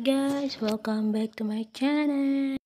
guys, welcome back to my channel.